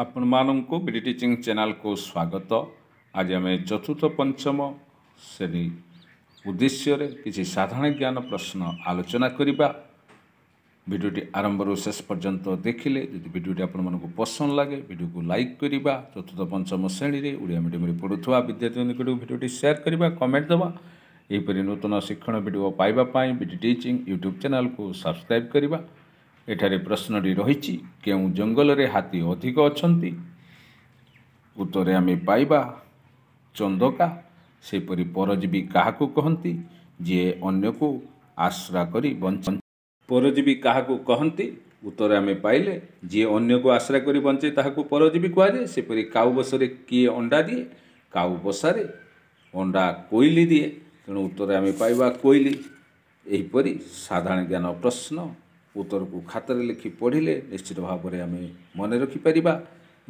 ଆପଣମାନଙ୍କୁ ବିଡ଼ି ଟିଚିଂ ଚ୍ୟାନେଲ୍କୁ ସ୍ୱାଗତ ଆଜି ଆମେ ଚତୁର୍ଥ ପଞ୍ଚମ ଶ୍ରେଣୀ ଉଦ୍ଦେଶ୍ୟରେ କିଛି ସାଧାରଣ ଜ୍ଞାନ ପ୍ରଶ୍ନ ଆଲୋଚନା କରିବା ଭିଡ଼ିଓଟି ଆରମ୍ଭରୁ ଶେଷ ପର୍ଯ୍ୟନ୍ତ ଦେଖିଲେ ଯଦି ଭିଡ଼ିଓଟି ଆପଣମାନଙ୍କୁ ପସନ୍ଦ ଲାଗେ ଭିଡ଼ିଓକୁ ଲାଇକ୍ କରିବା ଚତୁର୍ଥ ପଞ୍ଚମ ଶ୍ରେଣୀରେ ଓଡ଼ିଆ ମିଡ଼ିୟମରେ ପଢ଼ୁଥିବା ବିଦ୍ୟାର୍ଥୀ ନିକଟକୁ ଭିଡ଼ିଓଟି ସେୟାର କରିବା କମେଣ୍ଟ ଦେବା ଏହିପରି ନୂତନ ଶିକ୍ଷଣ ଭିଡ଼ିଓ ପାଇବା ପାଇଁ ବିଡ଼ି ଟିଚିଂ ୟୁଟ୍ୟୁବ୍ ଚ୍ୟାନେଲ୍କୁ ସବସ୍କ୍ରାଇବ୍ କରିବା ଏଠାରେ ପ୍ରଶ୍ନଟି ରହିଛି କେଉଁ ଜଙ୍ଗଲରେ ହାତୀ ଅଧିକ ଅଛନ୍ତି ଉତ୍ତରେ ଆମେ ପାଇବା ଚନ୍ଦକା ସେହିପରି ପରଜୀବୀ କାହାକୁ କହନ୍ତି ଯିଏ ଅନ୍ୟକୁ ଆଶ୍ରା କରି ବଞ୍ଚନ୍ତି ପରଜୀବୀ କାହାକୁ କହନ୍ତି ଉତ୍ତରେ ଆମେ ପାଇଲେ ଯିଏ ଅନ୍ୟକୁ ଆଶ୍ରା କରି ବଞ୍ଚେ ତାହାକୁ ପରଜୀବୀ କୁହାଯାଏ ସେପରି କାଉ ବସରେ କିଏ ଅଣ୍ଡା ଦିଏ କାଉ ବସାରେ ଅଣ୍ଡା କୋଇଲି ଦିଏ ତେଣୁ ଉତ୍ତରେ ଆମେ ପାଇବା କୋଇଲି ଏହିପରି ସାଧାରଣ ଜ୍ଞାନ ପ୍ରଶ୍ନ ଉତ୍ତରକୁ ଖାତାରେ ଲେଖି ପଢ଼ିଲେ ନିଶ୍ଚିତ ଭାବରେ ଆମେ ମନେ ରଖିପାରିବା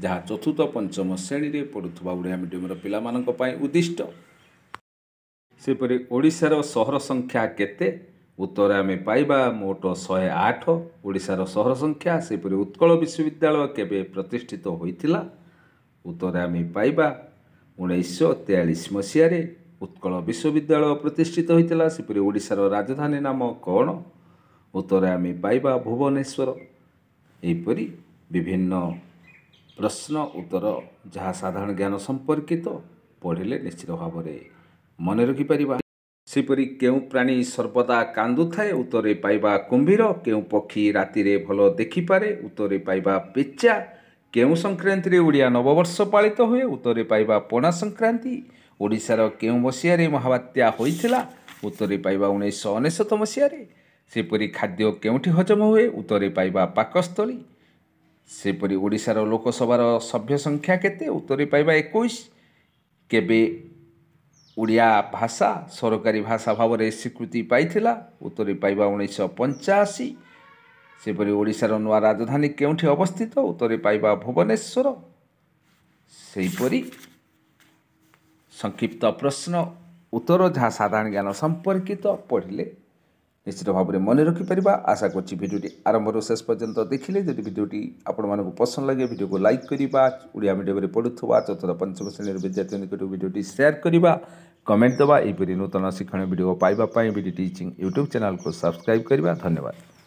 ଯାହା ଚତୁର୍ଥ ପଞ୍ଚମ ଶ୍ରେଣୀରେ ପଢ଼ୁଥିବା ଓଡ଼ିଆ ମିଡ଼ିୟମର ପିଲାମାନଙ୍କ ପାଇଁ ଉଦ୍ଦିଷ୍ଟ ସେହିପରି ଓଡ଼ିଶାର ସହର ସଂଖ୍ୟା କେତେ ଉତ୍ତର ଆମେ ପାଇବା ମୋଟ ଶହେ ଆଠ ଓଡ଼ିଶାର ସହର ସଂଖ୍ୟା ସେହିପରି ଉତ୍କଳ ବିଶ୍ୱବିଦ୍ୟାଳୟ କେବେ ପ୍ରତିଷ୍ଠିତ ହୋଇଥିଲା ଉତ୍ତର ଆମେ ପାଇବା ଉଣେଇଶହ ତେୟାଳିଶ ମସିହାରେ ଉତ୍କଳ ବିଶ୍ୱବିଦ୍ୟାଳୟ ପ୍ରତିଷ୍ଠିତ ହୋଇଥିଲା ସେହିପରି ଓଡ଼ିଶାର ରାଜଧାନୀ ନାମ କ'ଣ ଉତ୍ତରେ ଆମେ ପାଇବା ଭୁବନେଶ୍ୱର ଏହିପରି ବିଭିନ୍ନ ପ୍ରଶ୍ନ ଉତ୍ତର ଯାହା ସାଧାରଣ ଜ୍ଞାନ ସମ୍ପର୍କିତ ପଢ଼ିଲେ ନିଶ୍ଚିତ ଭାବରେ ମନେ ରଖିପାରିବା ସେପରି କେଉଁ ପ୍ରାଣୀ ସର୍ବଦା କାନ୍ଦୁଥାଏ ଉତ୍ତରେ ପାଇବା କୁମ୍ଭୀର କେଉଁ ପକ୍ଷୀ ରାତିରେ ଭଲ ଦେଖିପାରେ ଉତ୍ତରେ ପାଇବା ପେଚା କେଉଁ ସଂକ୍ରାନ୍ତିରେ ଓଡ଼ିଆ ନବବର୍ଷ ପାଳିତ ହୁଏ ଉତ୍ତରେ ପାଇବା ପଣା ସଂକ୍ରାନ୍ତି ଓଡ଼ିଶାର କେଉଁ ମସିହାରେ ମହାବାତ୍ୟା ହୋଇଥିଲା ଉତ୍ତରେ ପାଇବା ଉଣେଇଶହ ଅନେଶ୍ୱତ ମସିହାରେ ସେପରି ଖାଦ୍ୟ କେଉଁଠି ହଜମ ହୁଏ ଉତ୍ତରେ ପାଇବା ପାକସ୍ଥଳୀ ସେପରି ଓଡ଼ିଶାର ଲୋକସଭାର ସଭ୍ୟ ସଂଖ୍ୟା କେତେ ଉତ୍ତରେ ପାଇବା ଏକୋଇଶ କେବେ ଓଡ଼ିଆ ଭାଷା ସରକାରୀ ଭାଷା ଭାବରେ ସ୍ୱୀକୃତି ପାଇଥିଲା ଉତ୍ତରେ ପାଇବା ଉଣେଇଶହ ପଞ୍ଚାଅଶୀ ସେପରି ଓଡ଼ିଶାର ନୂଆ ରାଜଧାନୀ କେଉଁଠି ଅବସ୍ଥିତ ଉତ୍ତରେ ପାଇବା ଭୁବନେଶ୍ୱର ସେହିପରି ସଂକ୍ଷିପ୍ତ ପ୍ରଶ୍ନ ଉତ୍ତର ଯାହା ସାଧାରଣ ଜ୍ଞାନ ସମ୍ପର୍କିତ ପଢ଼ିଲେ ନିଶ୍ଚିତ ଭାବରେ ମନେ ରଖିପାରିବା ଆଶା କରୁଛି ଭିଡ଼ିଓଟି ଆରମ୍ଭରୁ ଶେଷ ପର୍ଯ୍ୟନ୍ତ ଦେଖିଲେ ଯଦି ଭିଡ଼ିଓଟି ଆପଣମାନଙ୍କୁ ପସନ୍ଦ ଲାଗେ ଭିଡ଼ିଓକୁ ଲାଇକ୍ କରିବା ଓଡ଼ିଆ ମିଡ଼ିୟମରେ ପଢ଼ୁଥିବା ଚତୁର୍ଥ ପଞ୍ଚମ ଶ୍ରେଣୀର ବିଦ୍ୟାର୍ଥୀ ନିକଟ ଭିଡ଼ିଓଟି ସେୟାର କରିବା କମେଣ୍ଟ ଦେବା ଏହିପରି ନୂତନ ଶିକ୍ଷଣୀୟ ଭିଡ଼ିଓ ପାଇବା ପାଇଁ ବିଡ଼ି ଟିଚିଂ ୟୁଟ୍ୟୁବ୍ ଚ୍ୟାନେଲକୁ ସବସ୍କ୍ରାଇବ୍ କରିବା ଧନ୍ୟବାଦ